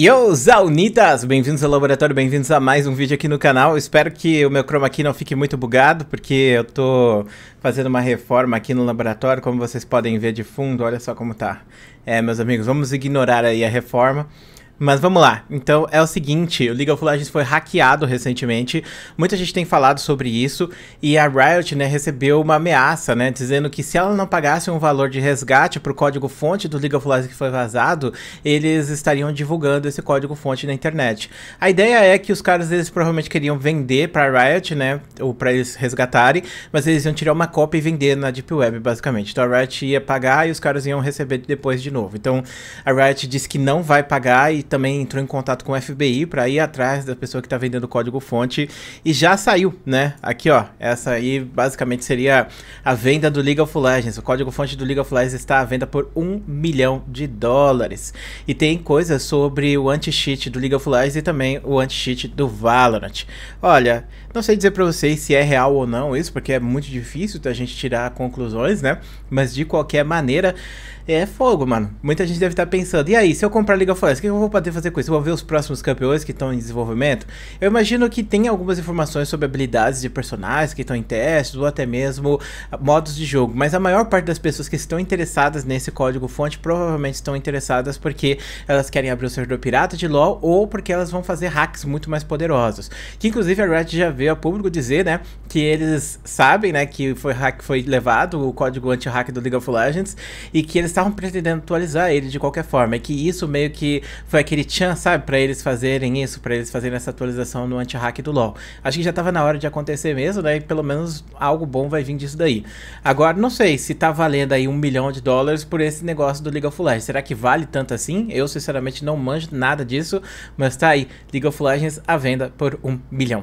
Yo, Zaunitas! Bem-vindos ao laboratório, bem-vindos a mais um vídeo aqui no canal. Espero que o meu chroma key não fique muito bugado, porque eu tô fazendo uma reforma aqui no laboratório, como vocês podem ver de fundo, olha só como tá. É, meus amigos, vamos ignorar aí a reforma. Mas vamos lá. Então é o seguinte, o League of Legends foi hackeado recentemente. Muita gente tem falado sobre isso e a Riot, né, recebeu uma ameaça, né, dizendo que se ela não pagasse um valor de resgate para o código fonte do League of Legends que foi vazado, eles estariam divulgando esse código fonte na internet. A ideia é que os caras eles provavelmente queriam vender para a Riot, né, ou para eles resgatarem, mas eles iam tirar uma cópia e vender na Deep Web, basicamente. Então a Riot ia pagar e os caras iam receber depois de novo. Então a Riot disse que não vai pagar e também entrou em contato com o FBI para ir atrás da pessoa que está vendendo o código-fonte e já saiu, né? Aqui, ó, essa aí basicamente seria a venda do League of Legends. O código-fonte do League of Legends está à venda por um milhão de dólares. E tem coisas sobre o anti-cheat do League of Legends e também o anti-cheat do Valorant. Olha, não sei dizer para vocês se é real ou não isso, porque é muito difícil da gente tirar conclusões, né? Mas de qualquer maneira, é fogo, mano. Muita gente deve estar tá pensando, e aí, se eu comprar League of Legends, o que eu vou poder fazer com isso? Vou ver os próximos campeões que estão em desenvolvimento. Eu imagino que tem algumas informações sobre habilidades de personagens que estão em testes ou até mesmo ah, modos de jogo, mas a maior parte das pessoas que estão interessadas nesse código-fonte provavelmente estão interessadas porque elas querem abrir o servidor pirata de LoL ou porque elas vão fazer hacks muito mais poderosos. Que inclusive a Riot já veio a público dizer, né, que eles sabem, né, que foi hack foi levado o código anti-hack do League of Legends e que eles estavam pretendendo atualizar ele de qualquer forma, e que isso meio que foi aquele tchan, sabe? Pra eles fazerem isso, pra eles fazerem essa atualização no anti-hack do LoL. Acho que já tava na hora de acontecer mesmo, né? E pelo menos algo bom vai vir disso daí. Agora, não sei se tá valendo aí um milhão de dólares por esse negócio do League of Legends. Será que vale tanto assim? Eu, sinceramente, não manjo nada disso, mas tá aí. League of Legends à venda por um milhão.